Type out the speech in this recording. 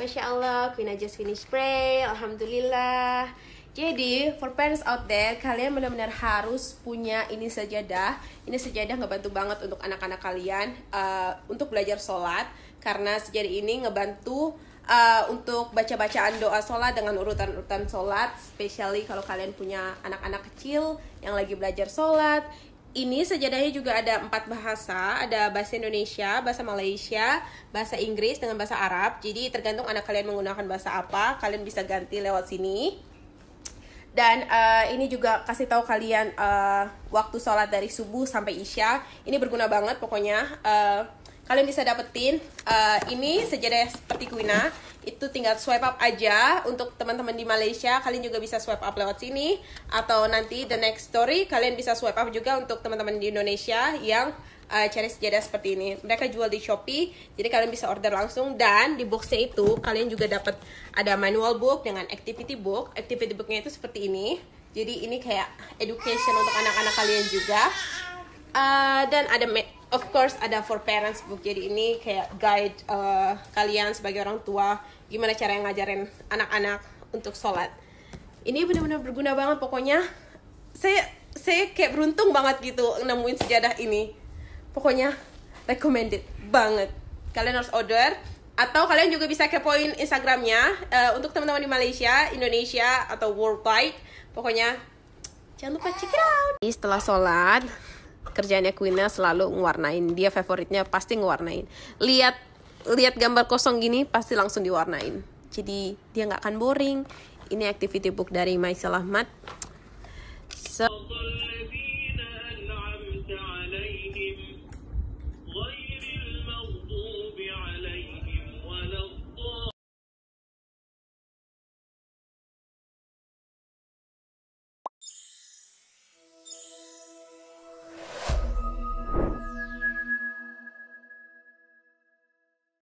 Masya Allah, Queen just finish pray, Alhamdulillah jadi, for parents out there, kalian benar-benar harus punya ini sajadah. Ini sajadah ngebantu banget untuk anak-anak kalian uh, untuk belajar sholat. Karena sejadah ini ngebantu uh, untuk baca-bacaan doa sholat dengan urutan-urutan sholat. Especially kalau kalian punya anak-anak kecil yang lagi belajar sholat ini sejadahnya juga ada empat bahasa, ada bahasa Indonesia, bahasa Malaysia, bahasa Inggris dengan bahasa Arab. Jadi tergantung anak kalian menggunakan bahasa apa, kalian bisa ganti lewat sini. Dan uh, ini juga kasih tahu kalian uh, waktu sholat dari subuh sampai isya. Ini berguna banget pokoknya. Uh, kalian bisa dapetin uh, ini sejadah seperti kuina itu tinggal swipe up aja untuk teman-teman di Malaysia kalian juga bisa swipe up lewat sini atau nanti the next story kalian bisa swipe up juga untuk teman-teman di Indonesia yang uh, cari sejadah seperti ini mereka jual di Shopee jadi kalian bisa order langsung dan di boxnya itu kalian juga dapat ada manual book dengan activity book activity booknya itu seperti ini jadi ini kayak education untuk anak-anak kalian juga Eh, dan ada of course ada for parents book jadi ini kayak guide uh, kalian sebagai orang tua gimana cara yang ngajarin anak-anak untuk sholat ini benar-benar berguna banget pokoknya saya saya kayak beruntung banget gitu nemuin sejadah ini pokoknya recommended banget kalian harus order atau kalian juga bisa kepoin Instagramnya uh, untuk teman-teman di Malaysia, Indonesia atau worldwide. Pokoknya jangan lupa check it out. Setelah sholat, kerjanya Queennya selalu ngewarnain dia favoritnya pasti ngewarnain lihat lihat gambar kosong gini pasti langsung diwarnain jadi dia nggak akan boring ini activity book dari Maisel Ahmad so